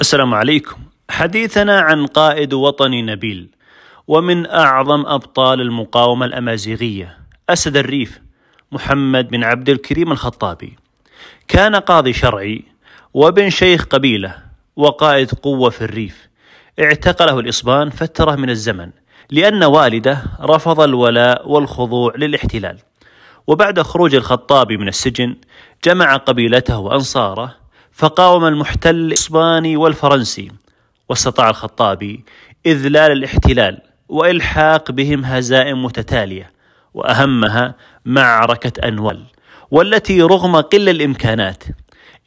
السلام عليكم حديثنا عن قائد وطني نبيل ومن أعظم أبطال المقاومة الأمازيغية أسد الريف محمد بن عبد الكريم الخطابي كان قاضي شرعي وبن شيخ قبيلة وقائد قوة في الريف اعتقله الإسبان فترة من الزمن لأن والده رفض الولاء والخضوع للاحتلال وبعد خروج الخطابي من السجن جمع قبيلته وأنصاره فقاوم المحتل الإسباني والفرنسي واستطاع الخطابي إذلال الاحتلال والحاق بهم هزائم متتاليه واهمها معركه انوال والتي رغم قل الامكانات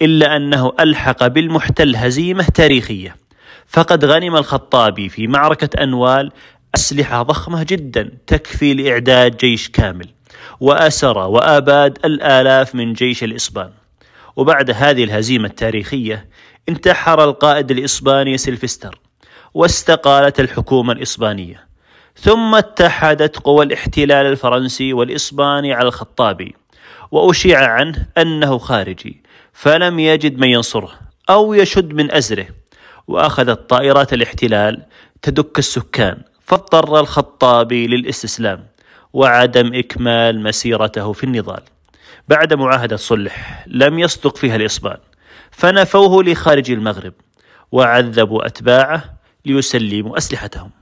الا انه الحق بالمحتل هزيمه تاريخيه فقد غنم الخطابي في معركه انوال اسلحه ضخمه جدا تكفي لاعداد جيش كامل واسر واباد الالاف من جيش الاسبان وبعد هذه الهزيمة التاريخية انتحر القائد الإسباني سلفستر واستقالت الحكومة الإسبانية ثم اتحدت قوى الاحتلال الفرنسي والإسباني على الخطابي وأشيع عنه أنه خارجي فلم يجد من ينصره أو يشد من أزره وأخذت طائرات الاحتلال تدك السكان فاضطر الخطابي للاستسلام وعدم إكمال مسيرته في النضال بعد معاهدة صلح لم يصدق فيها الإسبان فنفوه لخارج المغرب وعذبوا أتباعه ليسلموا أسلحتهم